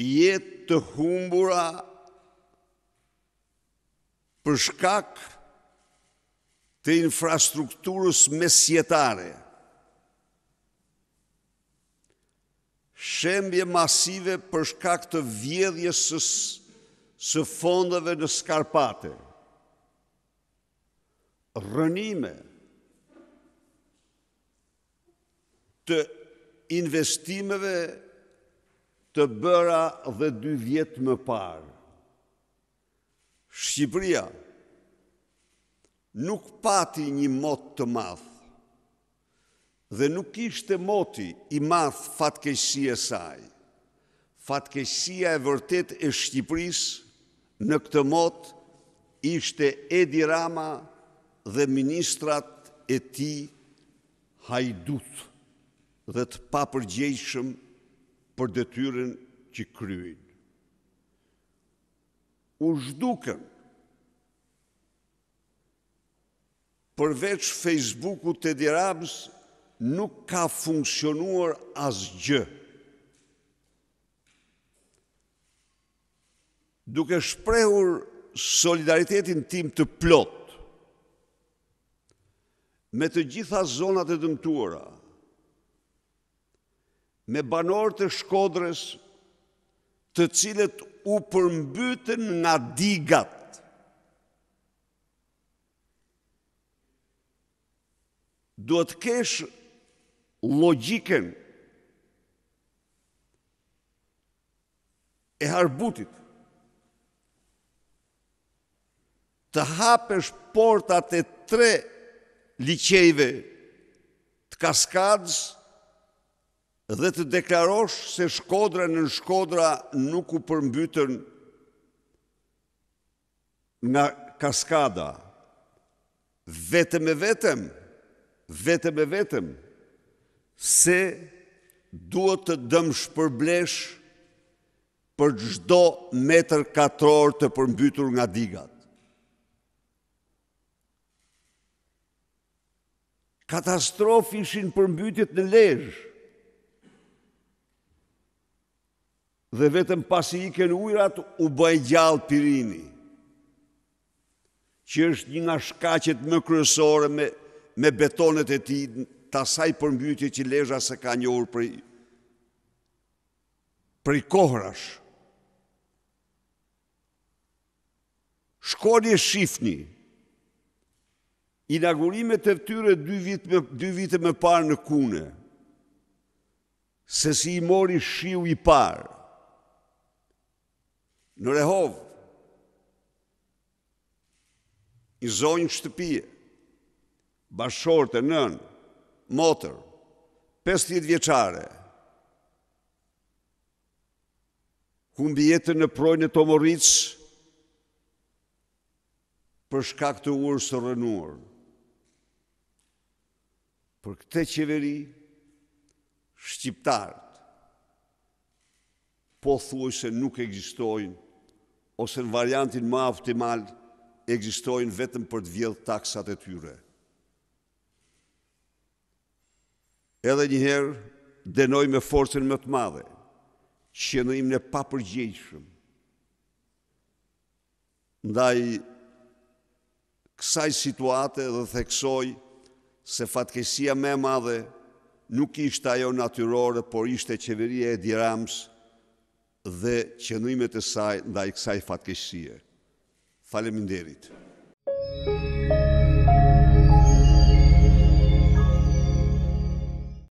jetë të humbura për shkak të infrastrukturës mesjetare. Shembje masive për shkak të vjedhjes së, së fondeve në Skarpate. Rënime të investimeve të bëra dhe dy vjetë më parë. Shqipëria nuk pati një mot të mathë, dhe nuk ishte moti i madhë fatkeqësia saj. Fatkeqësia e vërtet e Shqipërisë në këtë mot ishte Edi Rama dhe ministrat e ti hajdut dhe të papërgjeshëm për detyren që kryin. U shduken përveç Facebooku të dirabës nuk ka funksionuar as gjë. Duke shprehur solidaritetin tim të plot me të gjitha zonat e dëmtuara, me banor të shkodrës të cilët u përmbytën nga digat. Duhet kesh logiken e harbutit të hapesh portat e tre liqejve të kaskadës dhe të deklarosh se shkodra në shkodra nuk u përmbytën nga kaskada, vetëm e vetëm, vetëm e vetëm, se duhet të dëmsh shpërblesh për gjdo metër katror të përmbytur nga digat. Katastrofi ishin përmbytjet në lejshë, dhe vetëm pasi kënë ujrat u bëj gjallë pirini, që është një nga shkacet më kryesore me, me betonet e ti, ta saj përmbytje që lezha se ka njohur për për kohrash. Shkoni e shifni, inaugurimet e tyre dy vite me vite më parë në kune, se si i mori shiu i parë, në Rehovë, i zonjë shtëpije, bashorte nën, motër, 50 vjeqare, ku mbi në projnë e Tomoric, për shkak të urës të rënuar. Për këte qeveri, shqiptarët, po thuaj se nuk egzistojnë ose në variantin më optimal, egzistojnë vetëm për të vjellë taksat e tyre. Edhe njëherë, denoj me forcen më të madhe, që në imë në papërgjeshëm. Ndaj, kësaj situate dhe theksoj se fatkesia me madhe nuk ishte ajo natyrore, por ishte qeveria e diramës, dhe qëndrimet e saj ndaj kësaj fatkeqësie faleminderit